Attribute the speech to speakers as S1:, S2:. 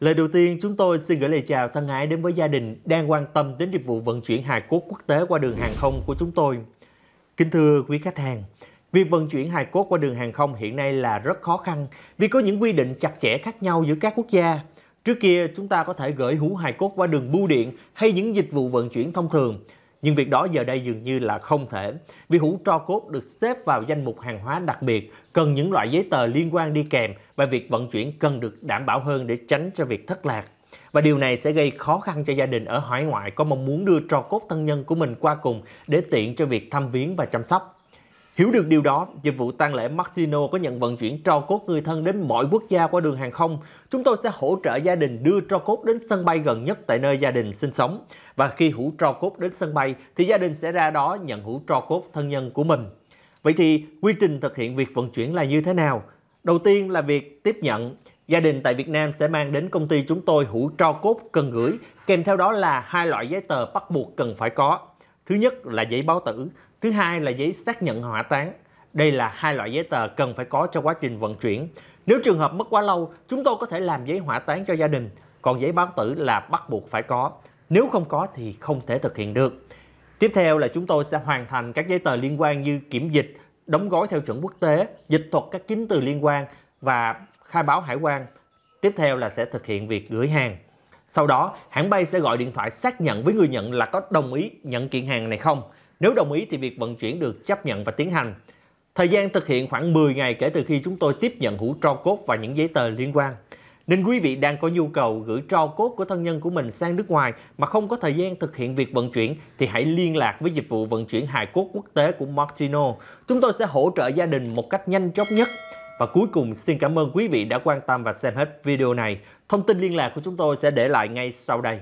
S1: Lời đầu tiên, chúng tôi xin gửi lời chào thân ái đến với gia đình đang quan tâm đến dịch vụ vận chuyển hài cốt quốc tế qua đường hàng không của chúng tôi. Kính thưa quý khách hàng, việc vận chuyển hài cốt qua đường hàng không hiện nay là rất khó khăn vì có những quy định chặt chẽ khác nhau giữa các quốc gia. Trước kia, chúng ta có thể gửi hũ hài cốt qua đường bưu điện hay những dịch vụ vận chuyển thông thường – nhưng việc đó giờ đây dường như là không thể, vì hũ tro cốt được xếp vào danh mục hàng hóa đặc biệt, cần những loại giấy tờ liên quan đi kèm và việc vận chuyển cần được đảm bảo hơn để tránh cho việc thất lạc. Và điều này sẽ gây khó khăn cho gia đình ở hải ngoại có mong muốn đưa tro cốt thân nhân của mình qua cùng để tiện cho việc thăm viếng và chăm sóc. Hiểu được điều đó, dịch vụ tang lễ Martino có nhận vận chuyển tro cốt người thân đến mọi quốc gia qua đường hàng không. Chúng tôi sẽ hỗ trợ gia đình đưa tro cốt đến sân bay gần nhất tại nơi gia đình sinh sống. Và khi hủ tro cốt đến sân bay thì gia đình sẽ ra đó nhận hủ tro cốt thân nhân của mình. Vậy thì quy trình thực hiện việc vận chuyển là như thế nào? Đầu tiên là việc tiếp nhận. Gia đình tại Việt Nam sẽ mang đến công ty chúng tôi hủ tro cốt cần gửi, kèm theo đó là hai loại giấy tờ bắt buộc cần phải có. Thứ nhất là giấy báo tử, Thứ hai là giấy xác nhận hỏa táng. Đây là hai loại giấy tờ cần phải có cho quá trình vận chuyển. Nếu trường hợp mất quá lâu, chúng tôi có thể làm giấy hỏa táng cho gia đình, còn giấy báo tử là bắt buộc phải có. Nếu không có thì không thể thực hiện được. Tiếp theo là chúng tôi sẽ hoàn thành các giấy tờ liên quan như kiểm dịch, đóng gói theo chuẩn quốc tế, dịch thuật các chính từ liên quan và khai báo hải quan. Tiếp theo là sẽ thực hiện việc gửi hàng. Sau đó, hãng bay sẽ gọi điện thoại xác nhận với người nhận là có đồng ý nhận kiện hàng này không. Nếu đồng ý thì việc vận chuyển được chấp nhận và tiến hành. Thời gian thực hiện khoảng 10 ngày kể từ khi chúng tôi tiếp nhận hũ tro cốt và những giấy tờ liên quan. Nên quý vị đang có nhu cầu gửi tro cốt của thân nhân của mình sang nước ngoài mà không có thời gian thực hiện việc vận chuyển thì hãy liên lạc với dịch vụ vận chuyển hài cốt quốc tế của Martino. Chúng tôi sẽ hỗ trợ gia đình một cách nhanh chóng nhất. Và cuối cùng xin cảm ơn quý vị đã quan tâm và xem hết video này. Thông tin liên lạc của chúng tôi sẽ để lại ngay sau đây.